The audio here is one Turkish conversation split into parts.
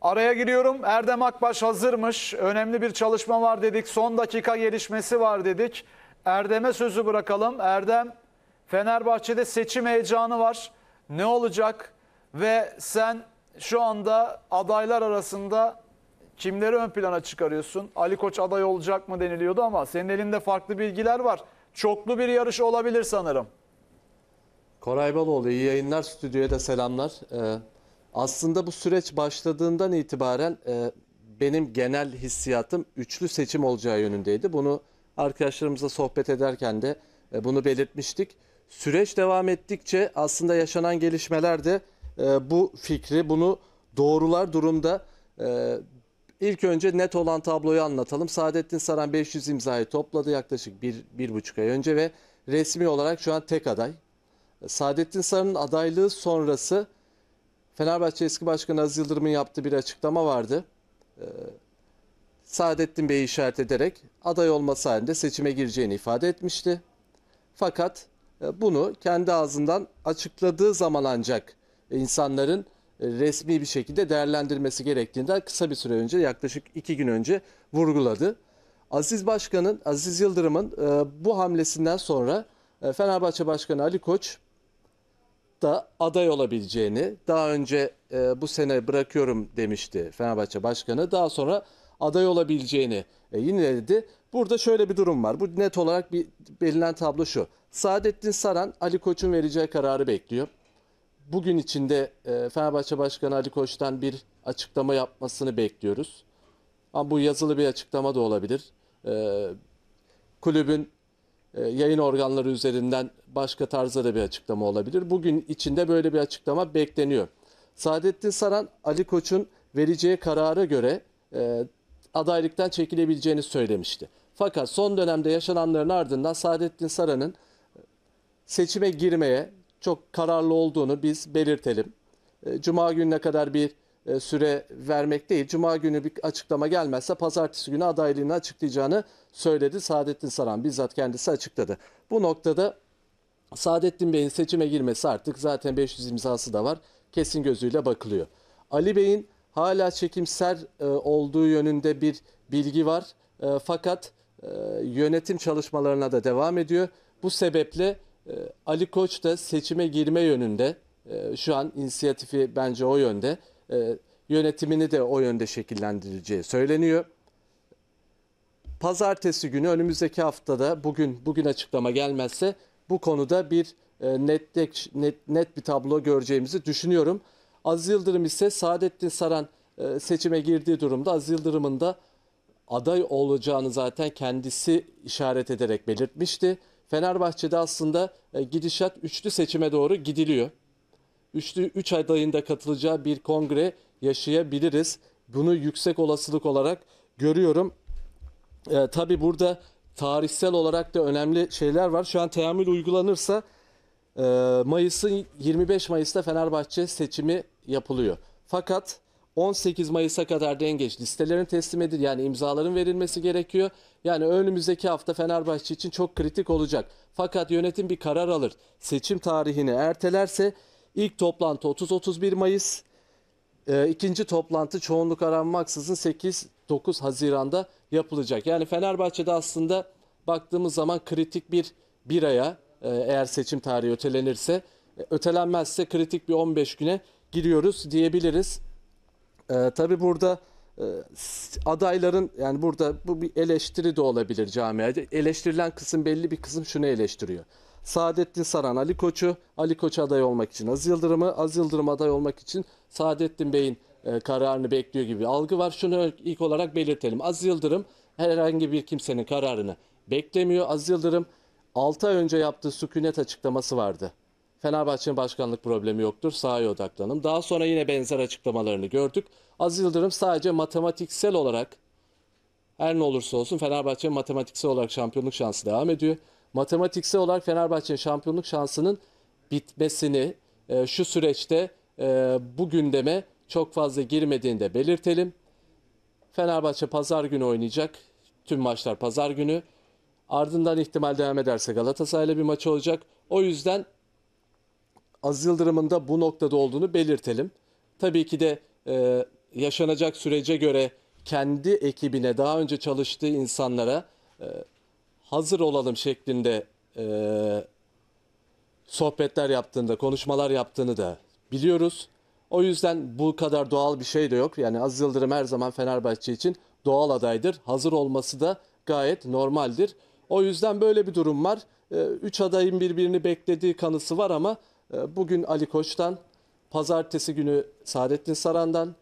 Araya giriyorum. Erdem Akbaş hazırmış. Önemli bir çalışma var dedik. Son dakika gelişmesi var dedik. Erdem'e sözü bırakalım. Erdem Fenerbahçe'de seçim heyecanı var. Ne olacak? Ve sen şu anda adaylar arasında kimleri ön plana çıkarıyorsun? Ali Koç aday olacak mı deniliyordu ama senin elinde farklı bilgiler var. Çoklu bir yarış olabilir sanırım. Koray Baloğlu iyi yayınlar. Stüdyoya da selamlar. Ee, aslında bu süreç başladığından itibaren e, benim genel hissiyatım üçlü seçim olacağı yönündeydi. Bunu arkadaşlarımızla sohbet ederken de e, bunu belirtmiştik. Süreç devam ettikçe aslında yaşanan gelişmeler de e, bu fikri, bunu doğrular durumda. E, ilk önce net olan tabloyu anlatalım. Saadettin Saran 500 imzayı topladı yaklaşık bir, bir buçuk ay önce ve resmi olarak şu an tek aday. Saadettin Saran'ın adaylığı sonrası Fenerbahçe eski başkanı Aziz Yıldırım'ın yaptığı bir açıklama vardı. Ee, Saadettin Bey'i işaret ederek aday olması halinde seçime gireceğini ifade etmişti. Fakat e, bunu kendi ağzından açıkladığı zaman ancak insanların e, resmi bir şekilde değerlendirmesi gerektiğinde kısa bir süre önce yaklaşık iki gün önce vurguladı. Aziz Başkan'ın, Aziz Yıldırım'ın e, bu hamlesinden sonra Fenerbahçe Başkanı Ali Koç da aday olabileceğini daha önce e, bu sene bırakıyorum demişti Fenerbahçe Başkanı. Daha sonra aday olabileceğini e, dedi. Burada şöyle bir durum var. Bu net olarak bir belirlen tablo şu. Saadettin Saran Ali Koç'un vereceği kararı bekliyor. Bugün içinde e, Fenerbahçe Başkanı Ali Koç'tan bir açıklama yapmasını bekliyoruz. Ama bu yazılı bir açıklama da olabilir. E, kulübün e, yayın organları üzerinden başka tarzda da bir açıklama olabilir. Bugün içinde böyle bir açıklama bekleniyor. Saadettin Saran, Ali Koç'un vereceği karara göre e, adaylıktan çekilebileceğini söylemişti. Fakat son dönemde yaşananların ardından Saadettin Saran'ın e, seçime girmeye çok kararlı olduğunu biz belirtelim. E, Cuma gününe kadar bir e, süre vermek değil. Cuma günü bir açıklama gelmezse pazartesi günü adaylığını açıklayacağını söyledi Saadettin Saran. Bizzat kendisi açıkladı. Bu noktada Saadettin Bey'in seçime girmesi artık zaten 500 imzası da var. Kesin gözüyle bakılıyor. Ali Bey'in hala çekimser e, olduğu yönünde bir bilgi var. E, fakat yönetim çalışmalarına da devam ediyor. Bu sebeple Ali Koç da seçime girme yönünde şu an inisiyatifi bence o yönde. E, yönetimini de o yönde şekillendireceği söyleniyor. Pazartesi günü önümüzdeki haftada bugün bugün açıklama gelmezse bu konuda bir e, net, net bir tablo göreceğimizi düşünüyorum. Az Yıldırım ise Saadettin Saran e, seçime girdiği durumda Az Yıldırım'ın da aday olacağını zaten kendisi işaret ederek belirtmişti. Fenerbahçe'de aslında e, gidişat üçlü seçime doğru gidiliyor üçlü 3 üç adayın da katılacağı bir kongre yaşayabiliriz. Bunu yüksek olasılık olarak görüyorum. Ee, tabii burada tarihsel olarak da önemli şeyler var. Şu an teamül uygulanırsa e, Mayıs'ın 25 Mayıs'ta Fenerbahçe seçimi yapılıyor. Fakat 18 Mayıs'a kadar da en geç listelerin teslim edil yani imzaların verilmesi gerekiyor. Yani önümüzdeki hafta Fenerbahçe için çok kritik olacak. Fakat yönetim bir karar alır. Seçim tarihini ertelerse İlk toplantı 30-31 Mayıs. E, ikinci toplantı çoğunluk aranmaksızın 8-9 Haziran'da yapılacak. Yani Fenerbahçe'de aslında baktığımız zaman kritik bir bir aya e, eğer seçim tarihi ötelenirse e, ötelenmezse kritik bir 15 güne giriyoruz diyebiliriz. E, tabii burada e, adayların yani burada bu bir eleştiri de olabilir camiada. Eleştirilen kısım belli bir kısım şunu eleştiriyor. Saadettin Saran Ali Koç'u, Ali Koç aday olmak için Az Yıldırım'ı, Az Yıldırım aday olmak için Saadettin Bey'in e, kararını bekliyor gibi algı var. Şunu ilk olarak belirtelim. Az Yıldırım herhangi bir kimsenin kararını beklemiyor. Az Yıldırım 6 ay önce yaptığı sükunet açıklaması vardı. Fenerbahçe'nin başkanlık problemi yoktur, sahaya odaklanım. Daha sonra yine benzer açıklamalarını gördük. Az Yıldırım sadece matematiksel olarak her ne olursa olsun Fenerbahçe matematiksel olarak şampiyonluk şansı devam ediyor matematiksel olarak Fenerbahçe'nin şampiyonluk şansının bitmesini e, şu süreçte e, bu gündeme çok fazla girmediğini de belirtelim. Fenerbahçe pazar günü oynayacak. Tüm maçlar pazar günü. Ardından ihtimal devam ederse Galatasaray'la bir maç olacak. O yüzden Az Yıldırım'ın da bu noktada olduğunu belirtelim. Tabii ki de e, yaşanacak sürece göre kendi ekibine daha önce çalıştığı insanlara e, hazır olalım şeklinde e, sohbetler yaptığında, konuşmalar yaptığını da biliyoruz. O yüzden bu kadar doğal bir şey de yok. Yani Aziz Yıldırım her zaman Fenerbahçe için doğal adaydır. Hazır olması da gayet normaldir. O yüzden böyle bir durum var. E, üç adayın birbirini beklediği kanısı var ama e, bugün Ali Koç'tan, pazartesi günü Saadettin Saran'dan,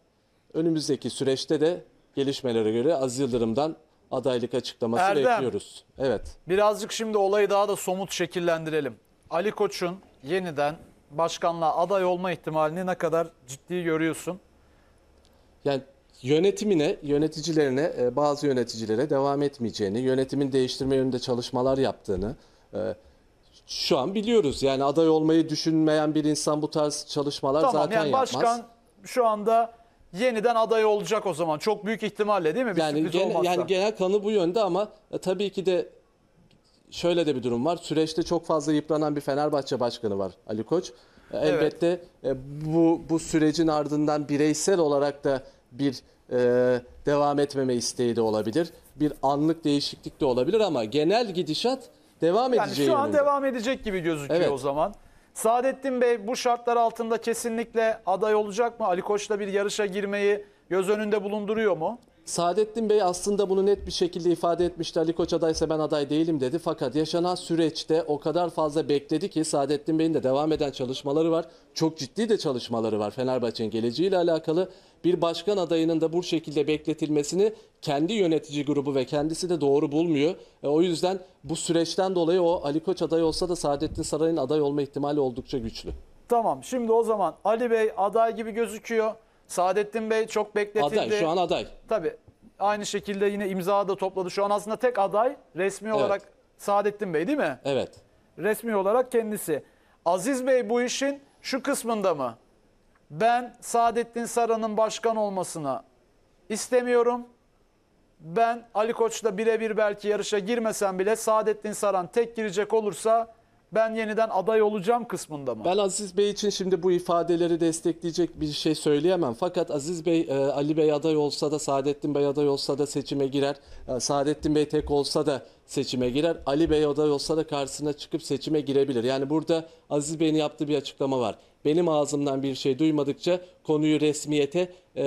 önümüzdeki süreçte de gelişmelere göre Aziz Yıldırım'dan adaylık açıklaması Erdem, bekliyoruz. Evet. Birazcık şimdi olayı daha da somut şekillendirelim. Ali Koç'un yeniden başkanlığa aday olma ihtimalini ne kadar ciddi görüyorsun? Yani yönetimine, yöneticilerine, e, bazı yöneticilere devam etmeyeceğini, yönetimin değiştirme yönünde çalışmalar yaptığını e, şu an biliyoruz. Yani aday olmayı düşünmeyen bir insan bu tarz çalışmalar tamam, zaten yani başkan yapmaz. Başkan şu anda yeniden aday olacak o zaman. Çok büyük ihtimalle değil mi? Bir yani, gene, yani genel kanı bu yönde ama e, tabii ki de şöyle de bir durum var. Süreçte çok fazla yıpranan bir Fenerbahçe başkanı var Ali Koç. E, elbette evet. e, bu bu sürecin ardından bireysel olarak da bir e, devam etmeme isteği de olabilir. Bir anlık değişiklik de olabilir ama genel gidişat devam yani Yani şu an yönünde. devam edecek gibi gözüküyor evet. o zaman. Saadettin Bey bu şartlar altında kesinlikle aday olacak mı? Ali Koç'la bir yarışa girmeyi göz önünde bulunduruyor mu? Saadettin Bey aslında bunu net bir şekilde ifade etmişti. Ali Koç adaysa ben aday değilim dedi. Fakat yaşanan süreçte o kadar fazla bekledi ki Saadettin Bey'in de devam eden çalışmaları var. Çok ciddi de çalışmaları var Fenerbahçe'nin geleceğiyle alakalı. Bir başkan adayının da bu şekilde bekletilmesini kendi yönetici grubu ve kendisi de doğru bulmuyor. E, o yüzden bu süreçten dolayı o Ali Koç aday olsa da Saadettin Saray'ın aday olma ihtimali oldukça güçlü. Tamam şimdi o zaman Ali Bey aday gibi gözüküyor. Saadettin Bey çok bekletildi. Aday şu an aday. Tabii. Aynı şekilde yine imza da topladı. Şu an aslında tek aday resmi evet. olarak Saadettin Bey değil mi? Evet. Resmi olarak kendisi. Aziz Bey bu işin şu kısmında mı? Ben Saadettin Saran'ın başkan olmasına istemiyorum. Ben Ali Koç'la birebir belki yarışa girmesem bile Saadettin Saran tek girecek olursa ben yeniden aday olacağım kısmında mı? Ben Aziz Bey için şimdi bu ifadeleri destekleyecek bir şey söyleyemem. Fakat Aziz Bey, e, Ali Bey aday olsa da, Saadettin Bey aday olsa da seçime girer. E, Saadettin Bey tek olsa da seçime girer. Ali Bey aday olsa da karşısına çıkıp seçime girebilir. Yani burada Aziz Bey'in yaptığı bir açıklama var. Benim ağzımdan bir şey duymadıkça konuyu resmiyete e,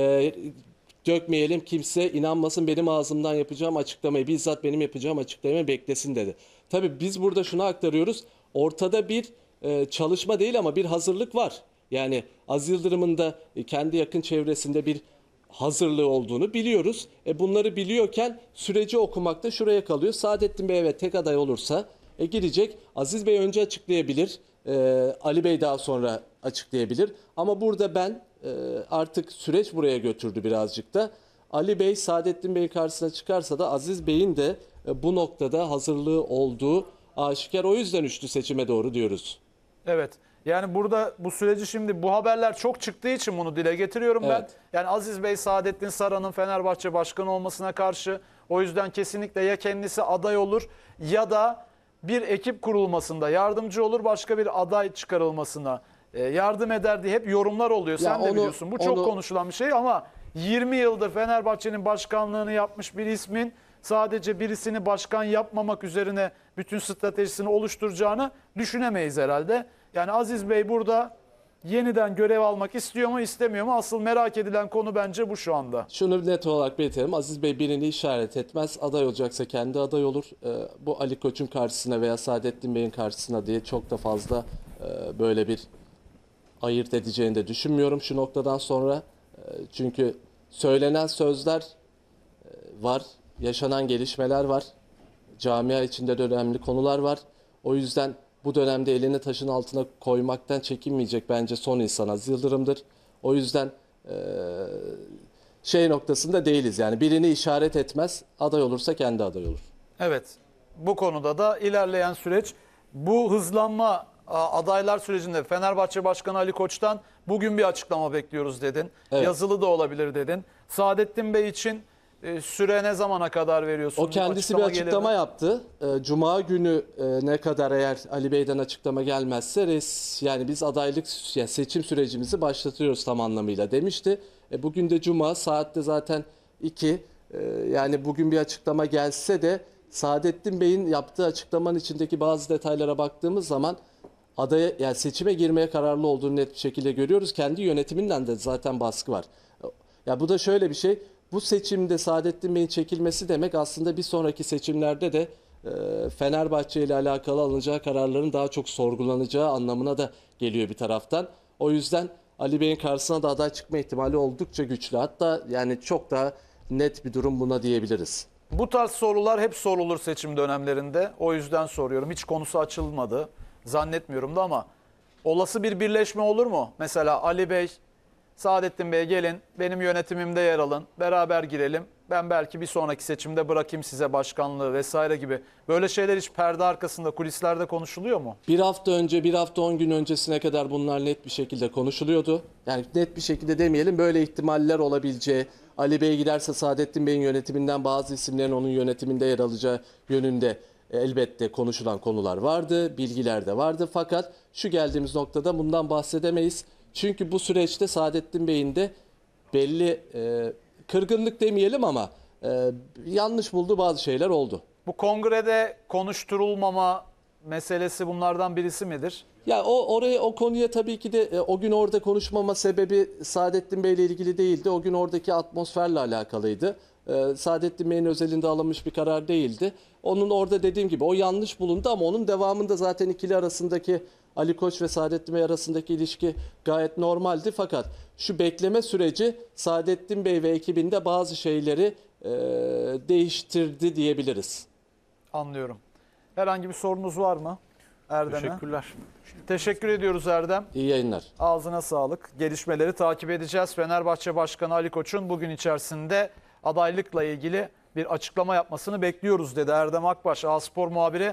dökmeyelim kimse inanmasın benim ağzımdan yapacağım açıklamayı bizzat benim yapacağım açıklamayı beklesin dedi. Tabii biz burada şunu aktarıyoruz ortada bir e, çalışma değil ama bir hazırlık var. Yani Az Yıldırım'ın da e, kendi yakın çevresinde bir hazırlığı olduğunu biliyoruz. E bunları biliyorken süreci okumak da şuraya kalıyor. Saadettin Bey evet tek aday olursa e, girecek. Aziz Bey önce açıklayabilir. E, Ali Bey daha sonra açıklayabilir. Ama burada ben e, artık süreç buraya götürdü birazcık da. Ali Bey Saadettin Bey karşısına çıkarsa da Aziz Bey'in de e, bu noktada hazırlığı olduğu aşikar. O yüzden üçlü seçime doğru diyoruz. Evet. Yani burada bu süreci şimdi bu haberler çok çıktığı için bunu dile getiriyorum evet. ben. Yani Aziz Bey Saadettin Saran'ın Fenerbahçe başkanı olmasına karşı o yüzden kesinlikle ya kendisi aday olur ya da bir ekip kurulmasında yardımcı olur başka bir aday çıkarılmasına e, yardım eder diye hep yorumlar oluyor. Ya Sen onu, de biliyorsun bu çok onu... konuşulan bir şey ama 20 yıldır Fenerbahçe'nin başkanlığını yapmış bir ismin sadece birisini başkan yapmamak üzerine bütün stratejisini oluşturacağını düşünemeyiz herhalde. Yani Aziz Bey burada yeniden görev almak istiyor mu istemiyor mu? Asıl merak edilen konu bence bu şu anda. Şunu net olarak belirtelim. Aziz Bey birini işaret etmez. Aday olacaksa kendi aday olur. Ee, bu Ali Koç'un karşısına veya Saadettin Bey'in karşısına diye çok da fazla e, böyle bir ayırt edeceğini de düşünmüyorum şu noktadan sonra. Ee, çünkü söylenen sözler e, var yaşanan gelişmeler var. Camia içinde de önemli konular var. O yüzden bu dönemde elini taşın altına koymaktan çekinmeyecek bence son insan az Yıldırım'dır. O yüzden şey noktasında değiliz yani birini işaret etmez aday olursa kendi aday olur. Evet bu konuda da ilerleyen süreç bu hızlanma adaylar sürecinde Fenerbahçe Başkanı Ali Koç'tan bugün bir açıklama bekliyoruz dedin. Evet. Yazılı da olabilir dedin. Saadettin Bey için e, süre ne zamana kadar veriyorsunuz? O kendisi açıklama bir açıklama gelir. yaptı. E, Cuma günü e, ne kadar eğer Ali Bey'den açıklama gelmezse res, yani biz adaylık yani seçim sürecimizi başlatıyoruz tam anlamıyla demişti. E, bugün de Cuma saatte zaten 2 yani bugün bir açıklama gelse de Saadettin Bey'in yaptığı açıklamanın içindeki bazı detaylara baktığımız zaman adaya yani seçime girmeye kararlı olduğunu net bir şekilde görüyoruz. Kendi yönetiminden de zaten baskı var. Ya bu da şöyle bir şey bu seçimde Saadettin Bey'in çekilmesi demek aslında bir sonraki seçimlerde de e, Fenerbahçe ile alakalı alınacağı kararların daha çok sorgulanacağı anlamına da geliyor bir taraftan. O yüzden Ali Bey'in karşısına da aday çıkma ihtimali oldukça güçlü. Hatta yani çok daha net bir durum buna diyebiliriz. Bu tarz sorular hep sorulur seçim dönemlerinde. O yüzden soruyorum. Hiç konusu açılmadı. Zannetmiyorum da ama olası bir birleşme olur mu? Mesela Ali Bey Saadettin Bey gelin benim yönetimimde yer alın beraber girelim ben belki bir sonraki seçimde bırakayım size başkanlığı vesaire gibi. Böyle şeyler hiç perde arkasında kulislerde konuşuluyor mu? Bir hafta önce bir hafta on gün öncesine kadar bunlar net bir şekilde konuşuluyordu. Yani net bir şekilde demeyelim böyle ihtimaller olabileceği Ali Bey giderse Saadettin Bey'in yönetiminden bazı isimlerin onun yönetiminde yer alacağı yönünde e, elbette konuşulan konular vardı, bilgiler de vardı. Fakat şu geldiğimiz noktada bundan bahsedemeyiz. Çünkü bu süreçte Saadettin Bey'in de belli e, kırgınlık demeyelim ama e, yanlış bulduğu bazı şeyler oldu. Bu kongrede konuşturulmama meselesi bunlardan birisi midir? Ya o oraya o konuya tabii ki de e, o gün orada konuşmama sebebi Saadettin Bey ile ilgili değildi. O gün oradaki atmosferle alakalıydı. E, Saadettin Bey'in özelinde alınmış bir karar değildi. Onun orada dediğim gibi o yanlış bulundu ama onun devamında zaten ikili arasındaki Ali Koç ve Saadettin Bey arasındaki ilişki gayet normaldi. Fakat şu bekleme süreci Saadettin Bey ve ekibinde bazı şeyleri e, değiştirdi diyebiliriz. Anlıyorum. Herhangi bir sorunuz var mı Erdem'e? Teşekkürler. Teşekkür ediyoruz Erdem. İyi yayınlar. Ağzına sağlık. Gelişmeleri takip edeceğiz. Fenerbahçe Başkanı Ali Koç'un bugün içerisinde adaylıkla ilgili bir açıklama yapmasını bekliyoruz dedi Erdem Akbaş, A Spor muhabiri.